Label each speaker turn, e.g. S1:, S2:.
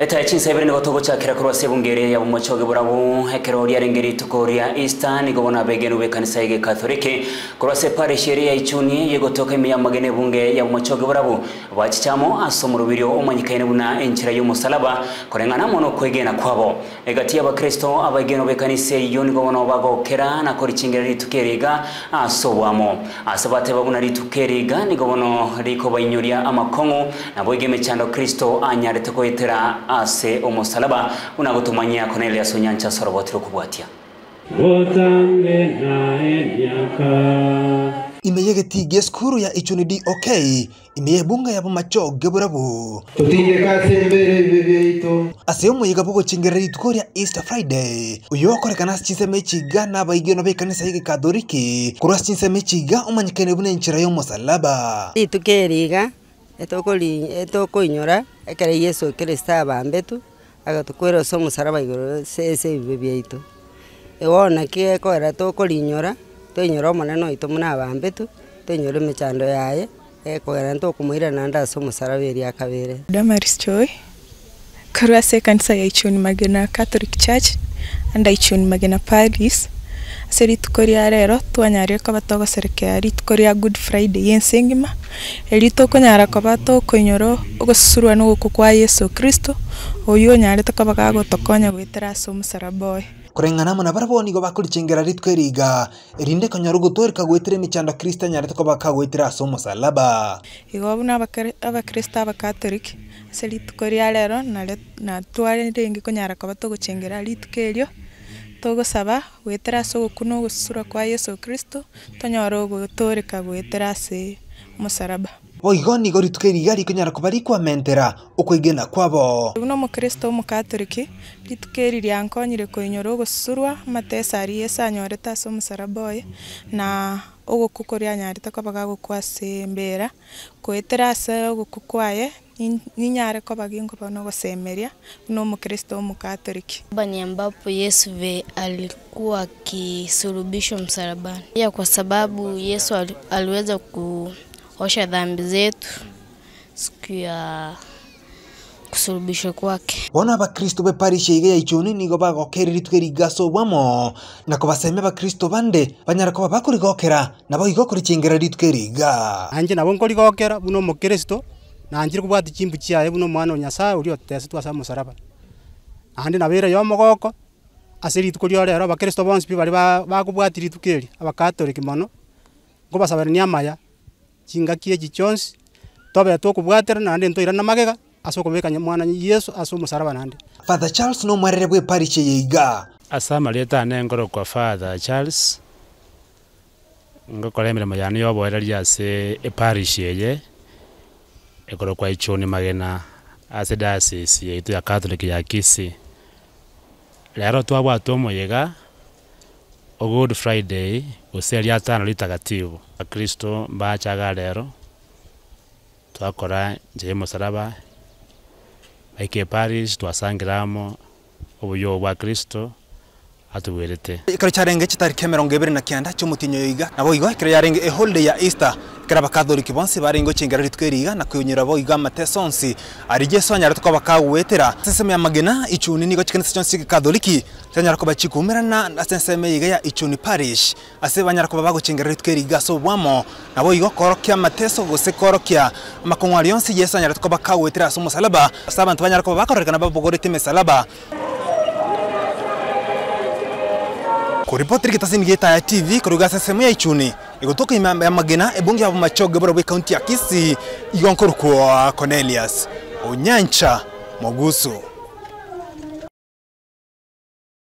S1: Eta echin saibren gotogocha kera kurwa ngere ya umocho geburabu hekero ria rengeri tukoria ni gobona begenu be kanisa ige Katholike kurwa separe ya ichuni yegotoke miya magene bunge ya umocho geburabu bachichamo asomurubirio umanyikaine buna enchira yu y'umusalaba korengana mono na kwabo egati ya wa kristo y'abakristo abageno be kanisa ni gobona kera na chingira korichingera ritukeriga asobwamo asabate baguna ni nigobono riko ama bainyoria na boige mechando Kristo anyarete koyetera ase omustalaba unagutumanyia Cornelius Onyancha sorobotiro kubwatia
S2: imeye getige skuru ya ichunidi ok imeye bunga ya bumacho geburabu tutinde kase mbere bibeito aseo muyiga bugo chingerera itkoria Easter Friday uyokore kana chise mechiga na baigyo na bekanisa yige katoriki kurwa chise mechiga umanyikene bune nchira yo musalaba
S1: itukeriga etoko li etoko inyora ekero yesu okiriste abambetu agatukwera ase omusaraba igoro ase ebibe biaitu igo e naki ekogera tokorinyora toinyora omonene oito muna abambetu toinyora emechando yaye ekogera ntokumoira naende ase omusaraba eri akabere
S3: damaris joy korwa ase ekanisa yaichunimage magena catholic church ande ichuni magena paris ase rituko ria rero twanyarire koba togoserekera rituko ria good friday ense engima eri tokonyara koba tokoinyora ogosusurua na ogoku kwa yesu kristo oyo onyarete koba gagotokonya gwetera ase omusaraba
S2: oyo kureng'ana amo nabara bonigo bakorichengera rituko eriga erinde konyora gotwereka gwetera emichando kristo anyarete koba kagwetera ase omusalaba
S3: igo buna abakristo abakatoriki ase rituko ria rero nare natwarenge konyara koba togochengera rituko erio tugusaba gwitira ase ogukuna ogusurwa kwa yesu kristo tonyora oguturika gwitira ase omusaraba
S2: boigoni goritukeire iga rikonyara kuba rikwamentera okoigena kwabo
S3: igu na omokristo omokatoriki ritukeiri riankonyire koinyora ogosurwa amateso aria yesu anyorete ase omusaraba oye na ogoku koria anyarete koba gagokwa ase embera koetera ase ogoku kwaye ninyare ko bagingo bano kusemeria no mu mkatoliki bani ambapo yesu ve alikuwa akisulubishwa msalabani pia kwa sababu yesu aliweza kuosha dhambi zetu siku ya kusulubishwa kwake
S2: bona abakristo be parisha iga ya ichuni nigo bagokereritua erigaso bwamo na kobaseme abakristo bande banyara koba bakorigokera nabo igo okorichengera rituka anje nabo ngo nkorigokera buna omokristo na nanjire kobwati chimbu chiaye buna omwana wa nyasaye oria otese twasa omusaraba naende nabere ya omogoko ase rituko ria orero abakristo bonsi pi bari bakobwati rituko eri abakatoriki mono ngobasaberania amaya chingaki echi chionsi tobete okobwatera naende ntoire na handi irana magega aso okobekanya mwana yesu aso musaraba na handi father charles no bwa eparish ya iga
S4: ase amaretane engoro kwa father charles ngokora emeremo yane yoboereri ase eparish yeye ekoro kwa ichoni magena ase diocese yaitu ya catholic ya kisii rero twabwata omoyega o good friday gose atano ritagatibu akristo mbachaga rero twakora nje musaraba aike parish twasangiramo ubuyobo bwa kristo atubwerete
S2: ikaro cyarenge kitarike mirongo ibiri na kenda cy'umutinyo yiga nabo igo ikaro yarenge e holiday ya easter kera bonse bari ngo kingara ritweriga na kuyonyera bo kuyunyira boiga amatesonsi arijeso anyara tukabakagwetera seseme ya magena ni ngo chikanisa chonsi gikathoriki tanyara ko bakikumera na seseme yiga ya icuni parish ase banyara kuba baguchingera ritweriga so bwamo nabo igo korokya mateso gose korokya makongwa lyonsi yeso anyara tukabakagwetera so musalaba asa abantu banyara kuba bakorekana babogorete mesalaba kuripoti ya tv kuruga seseme ya ichuni ego imamba ya magena ebungi ya machoge bora county ya Kisii igwa kwa Cornelius onyancha mogusu